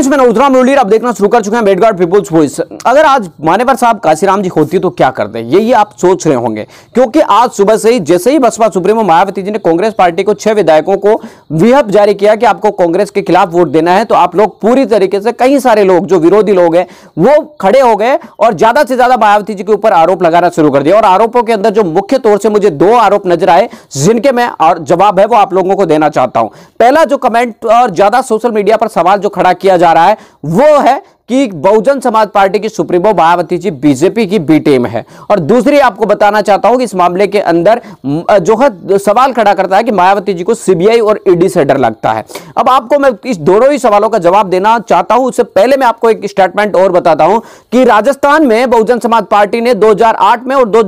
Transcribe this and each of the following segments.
उधरा मुरलीर अब देखना शुरू कर चुके हैं बेडगाड़ पीपुल्स वॉइस अगर आज मानेवर साहब काशीराम जी होती तो क्या करते यही आप सोच रहे होंगे क्योंकि आज सुबह से ही जैसे ही बसपा सुप्रीमो मायावती जी ने कांग्रेस पार्टी को छह विधायकों को विहप जारी किया कि आपको कांग्रेस के खिलाफ वोट देना है तो आप लोग पूरी तरीके से कई सारे लोग जो विरोधी लोग हैं वो खड़े हो गए और ज्यादा से ज्यादा मायावती जी के ऊपर आरोप लगाना शुरू कर दिया और आरोपों के अंदर जो मुख्य तौर से मुझे दो आरोप नजर आए जिनके मैं जवाब है वो आप लोगों को देना चाहता हूं पहला जो कमेंट और ज्यादा सोशल मीडिया पर सवाल जो खड़ा किया जा रहा है वो है कि बहुजन समाज पार्टी की सुप्रीमो मायावती जी बीजेपी की बी टीम है और दूसरी आपको बताना चाहता हूं कि इस मामले के अंदर जो है सवाल खड़ा करता है कि मायावती जी को सीबीआई और ईडी e से डर लगता है अब आपको मैं इस दोनों ही सवालों का जवाब देना चाहता हूं उससे पहले मैं आपको एक स्टेटमेंट और बताता हूं कि राजस्थान में बहुजन समाज पार्टी ने दो में और दो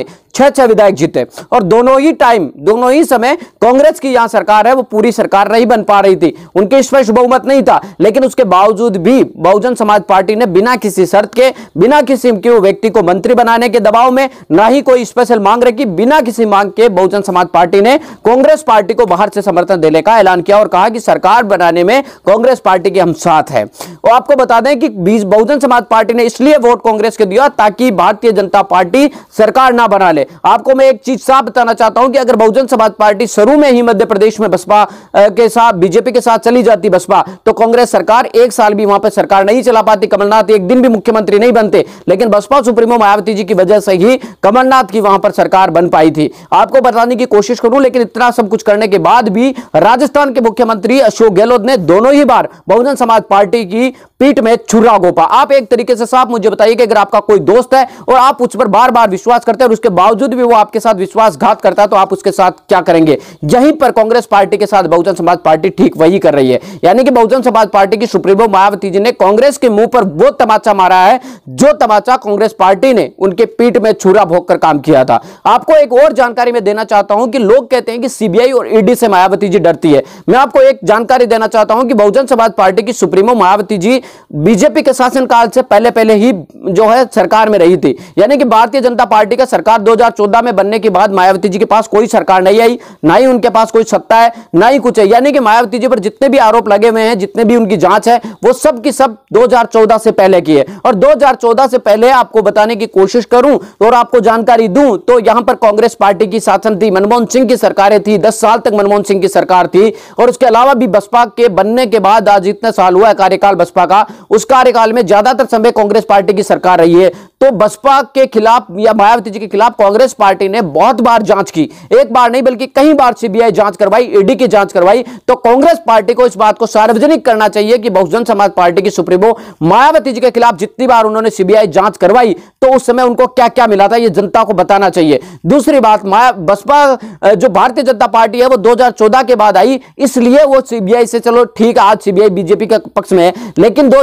में छह छह विधायक जीते और दोनों ही टाइम दोनों ही समय कांग्रेस की यहां सरकार है वो पूरी सरकार नहीं बन पा रही थी उनके स्पष्ट बहुमत नहीं था लेकिन उसके बावजूद भी बहुजन समाज पार्टी ने बिना किसी शर्त के बिना किसी के व्यक्ति को मंत्री बनाने के दबाव में ना ही कोई स्पेशल मांग रखी बिना किसी मांग के बहुजन समाज पार्टी ने कांग्रेस पार्टी को बाहर से समर्थन देने का ऐलान किया और कहा कि सरकार बनाने में कांग्रेस पार्टी के हम साथ है और आपको बता दें कि बहुजन समाज पार्टी ने इसलिए वोट कांग्रेस को दिया ताकि भारतीय जनता पार्टी सरकार ना बना ले आपको मैं एक चीज साफ बताना चाहता हूं कि अगर बहुजन समाज पार्टी शुरू में ही मध्य प्रदेश में बसपा के साथ बीजेपी के साथ चली जाती बसपा तो कांग्रेस सरकार एक साल भी वहां पर सरकार नहीं चला पाती कमलनाथ एक दिन भी मुख्यमंत्री नहीं बनते लेकिन बसपा सुप्रीमो मायावती जी की वजह से ही कमलनाथ की वहां पर सरकार बन पाई थी आपको बताने की कोशिश करूं लेकिन इतना सब कुछ करने के बाद भी राजस्थान के मुख्यमंत्री अशोक गहलोत ने दोनों ही बार बहुजन समाज पार्टी की पीठ में छुरा गोपा आप एक तरीके से साफ मुझे बताइए कि अगर आपका कोई दोस्त है और आप उस पर बार बार विश्वास करते हैं और उसके बावजूद बावजूद भी वो आपके साथ विश्वासघात करता है तो आप उसके साथ क्या करेंगे यहीं पर कांग्रेस पार्टी के साथ बहुजन समाज पार्टी ठीक वही कर रही है यानी कि बहुजन समाज पार्टी की सुप्रीमो मायावती जी ने कांग्रेस के मुंह पर वो तमाचा मारा है जो तमाचा कांग्रेस पार्टी ने उनके पीठ में छुरा भोग काम किया था आपको एक और जानकारी मैं देना चाहता हूं कि लोग कहते हैं कि सीबीआई और ईडी से मायावती जी डरती है मैं आपको एक जानकारी देना चाहता हूं कि बहुजन समाज पार्टी की सुप्रीमो मायावती जी बीजेपी के शासनकाल से पहले पहले ही जो है सरकार में रही थी यानी कि भारतीय जनता पार्टी का सरकार 2014 में बनने के बाद मायावती जी के पास कोई सरकार नहीं आई ना ही उनके पास कोई सत्ता है ना ही कुछ है यानी कि मायावती जी पर जितने भी आरोप लगे हुए हैं जितने भी उनकी जांच है वो सब की सब 2014 से पहले की है और 2014 से पहले आपको बताने की कोशिश करूं और आपको जानकारी दूं तो यहां पर कांग्रेस पार्टी की शासन थी मनमोहन सिंह की सरकारें थी दस साल तक मनमोहन सिंह की सरकार थी और उसके अलावा भी बसपा के बनने के बाद आज जितना साल हुआ है कार्यकाल बसपा का उस कार्यकाल में ज्यादातर समय कांग्रेस पार्टी की सरकार रही है तो बसपा के खिलाफ या मायावती जी के खिलाफ कांग्रेस पार्टी ने बहुत बार जांच की एक बार नहीं बल्कि कई बार सीबीआई जांच करवाई ईडी की जांच करवाई तो कांग्रेस पार्टी को इस बात को सार्वजनिक करना चाहिए कि बहुजन समाज पार्टी की सुप्रीमो मायावती जी के खिलाफ जितनी बार उन्होंने सीबीआई जांच करवाई तो उस समय उनको क्या क्या मिला था यह जनता को बताना चाहिए दूसरी बात माया बसपा जो भारतीय जनता पार्टी है वो दो के बाद आई इसलिए वो सीबीआई से चलो ठीक आज सीबीआई बीजेपी के पक्ष में है लेकिन दो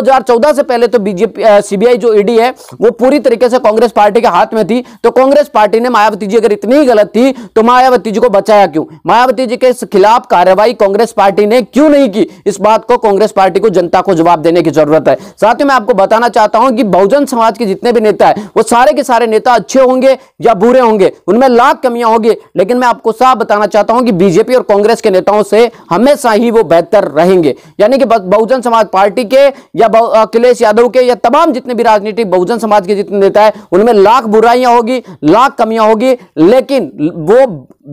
से पहले तो बीजेपी सीबीआई जो ईडी है वो पूरी तरीके से कांग्रेस पार्टी के हाथ में थी तो कांग्रेस पार्टी पार्टी ने मायावती जी अगर इतनी गलत थी तो मायावती जी को बचाया क्यों मायावती जी के खिलाफ कार्रवाई कांग्रेस पार्टी ने क्यों नहीं की इस बात को कांग्रेस पार्टी को जनता को जवाब देने की जरूरत है साथ ही मैं आपको बताना चाहता हूं कि बहुजन समाज के जितने भी नेता है वो सारे के सारे नेता अच्छे होंगे या बुरे होंगे उनमें लाख कमियां होगी लेकिन मैं आपको साफ बताना चाहता हूं कि बीजेपी और कांग्रेस के नेताओं से हमेशा ही वो बेहतर रहेंगे यानी कि बहुजन समाज पार्टी के या अखिलेश यादव के या तमाम जितने भी राजनीतिक बहुजन समाज के जितने नेता है उनमें लाख बुराइयां होगी लाख कमियां होगी लेकिन वो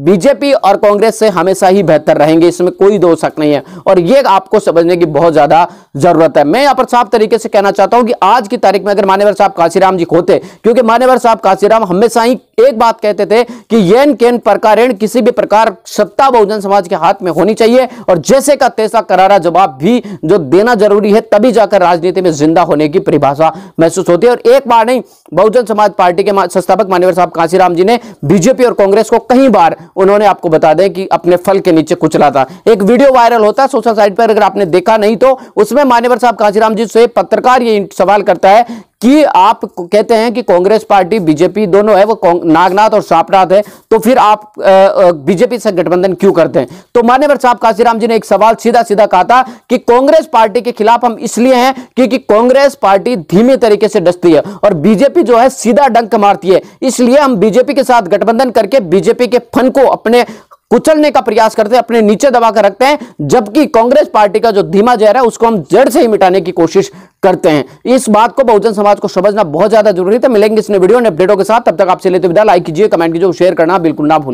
बीजेपी और कांग्रेस से हमेशा ही बेहतर रहेंगे इसमें कोई दो शक नहीं है और ये आपको समझने की बहुत ज्यादा जरूरत है मैं यहां पर साफ तरीके से कहना चाहता हूं कि आज की तारीख में अगर मानेवर साहब काशीराम जी खोते क्योंकि मानेवर साहब काशीराम हमेशा ही एक बात कहते थे कि येन केन प्रकार किसी भी प्रकार सत्ता बहुजन समाज के हाथ में होनी चाहिए और जैसे का तैसा करारा जवाब भी जो देना जरूरी है तभी जाकर राजनीति में जिंदा होने की परिभाषा महसूस होती है और एक बार नहीं बहुजन समाज पार्टी के संस्थापक मानेवर साहब काशीराम राम जी ने बीजेपी और कांग्रेस को कई बार उन्होंने आपको बता दें कि अपने फल के नीचे कुचला था एक वीडियो वायरल होता है सोशल साइट पर अगर आपने देखा नहीं तो उसमें मान्यवर साहब कांसीराम जी से पत्रकार ये सवाल करता है कि आप कहते हैं कि कांग्रेस पार्टी बीजेपी दोनों है वो नागनाथ और सांपनाथ है तो फिर आप बीजेपी से गठबंधन क्यों करते हैं तो मान्यवर साहब काशीराम जी ने एक सवाल सीधा सीधा कहा था कि कांग्रेस पार्टी के खिलाफ हम इसलिए हैं क्योंकि कांग्रेस पार्टी धीमे तरीके से डसती है और बीजेपी जो है सीधा डंक मारती है इसलिए हम बीजेपी के साथ गठबंधन करके बीजेपी के फन को अपने कुचलने का प्रयास करते हैं अपने नीचे दबा कर रखते हैं जबकि कांग्रेस पार्टी का जो धीमा जहर है उसको हम जड़ से ही मिटाने की कोशिश करते हैं इस बात को बहुजन समाज को समझना बहुत ज्यादा जरूरी था मिलेंगे इसने वीडियो अपडेटों के साथ तब तक आपसे लेते विदा लाइक कीजिए कमेंट कीजिए शेयर करना बिल्कुल ना भूल